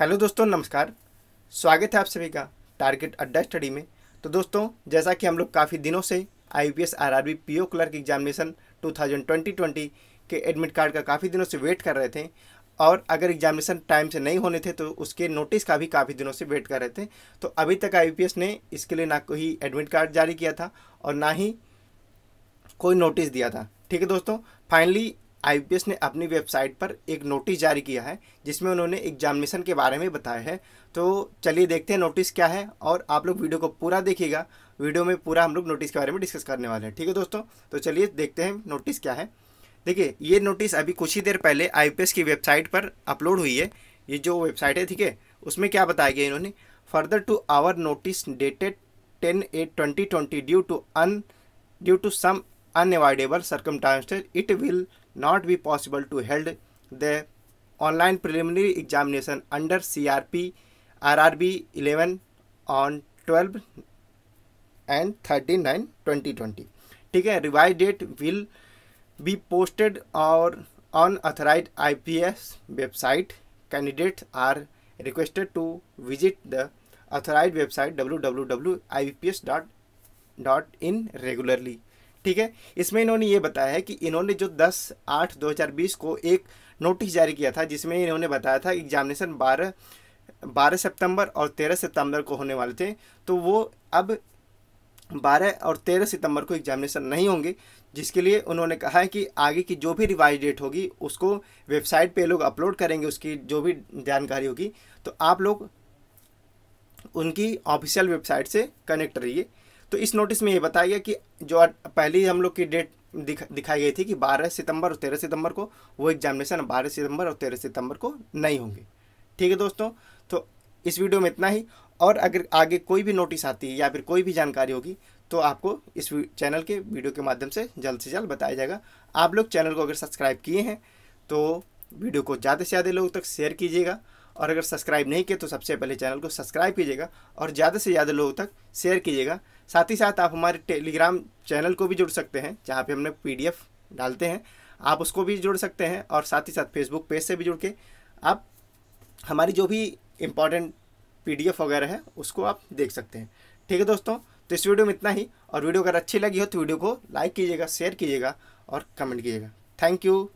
Hello दोस्तों नमस्कार स्वागत है आप सभी का टारगेट अड्डा स्टडी में तो दोस्तों जैसा कि हम लोग काफ़ी दिनों से I P S R R B P O clerk examination two thousand twenty twenty के एडमिट कार्ड का काफ़ी दिनों से वेट कर रहे थे और अगर एग्जामिनेशन टाइम से नहीं होने थे तो उसके नोटिस का भी काफ़ी दिनों से वेट कर रहे थे तो अभी तक आई पी एस ने इसके लिए ना कोई एडमिट कार्ड जारी किया था और ना ही कोई नोटिस दिया था ठीक है दोस्तों फाइनली आई ने अपनी वेबसाइट पर एक नोटिस जारी किया है जिसमें उन्होंने एग्जामिनेशन के बारे में बताया है तो चलिए देखते हैं नोटिस क्या है और आप लोग वीडियो को पूरा देखिएगा वीडियो में पूरा हम लोग नोटिस के बारे में डिस्कस करने वाले हैं ठीक है दोस्तों तो चलिए देखते हैं नोटिस क्या है देखिए ये नोटिस अभी कुछ ही देर पहले आई की वेबसाइट पर अपलोड हुई है ये जो वेबसाइट है ठीक है उसमें क्या बताया गया इन्होंने further to our notice dated ten eight twenty twenty due to un due to some unavoidable times it will not be possible to held the online preliminary examination under CRP RRB 11 on 12 and 39 2020 Okay, revised date will be posted or on authorized IPS website. Candidates are requested to visit the authorized website www.ipps.in regularly. ठीक है इसमें इन्होंने ये बताया है कि इन्होंने जो 10 आठ 2020 को एक नोटिस जारी किया था जिसमें इन्होंने बताया था एग्जामिनेशन 12 12 सितंबर और 13 सितंबर को होने वाले थे तो वो अब 12 और 13 सितंबर को एग्जामिनेशन नहीं होंगे जिसके लिए उन्होंने कहा है कि आगे की जो भी रिवाइज डेट होगी उसको वेबसाइट पे लोग अपलोड करेंगे उसकी जो भी जानकारी होगी तो आप लोग उनकी ऑफिशियल वेबसाइट से कनेक्ट रहिए तो इस नोटिस में ये बताया गया कि जो पहली हम लोग की डेट दिख, दिखाई गई थी कि 12 सितंबर और 13 सितंबर को वो एग्जामिनेशन 12 सितंबर और 13 सितंबर को नहीं होंगे ठीक है दोस्तों तो इस वीडियो में इतना ही और अगर आगे कोई भी नोटिस आती है या फिर कोई भी जानकारी होगी तो आपको इस चैनल के वीडियो के माध्यम से जल्द से जल्द बताया जाएगा आप लोग चैनल को अगर सब्सक्राइब किए हैं तो वीडियो को ज़्यादा से ज़्यादा लोगों तक शेयर कीजिएगा और अगर सब्सक्राइब नहीं किया तो सबसे पहले चैनल को सब्सक्राइब कीजिएगा और ज़्यादा से ज़्यादा लोगों तक शेयर कीजिएगा साथ ही साथ आप हमारे टेलीग्राम चैनल को भी जुड़ सकते हैं जहाँ पे हमने पीडीएफ डालते हैं आप उसको भी जुड़ सकते हैं और साथ ही साथ फेसबुक पेज से भी जुड़ के आप हमारी जो भी इम्पोर्टेंट पी वगैरह है उसको आप देख सकते हैं ठीक है दोस्तों तो इस वीडियो में इतना ही और वीडियो अगर अच्छी लगी हो तो वीडियो को लाइक कीजिएगा शेयर कीजिएगा और कमेंट कीजिएगा थैंक यू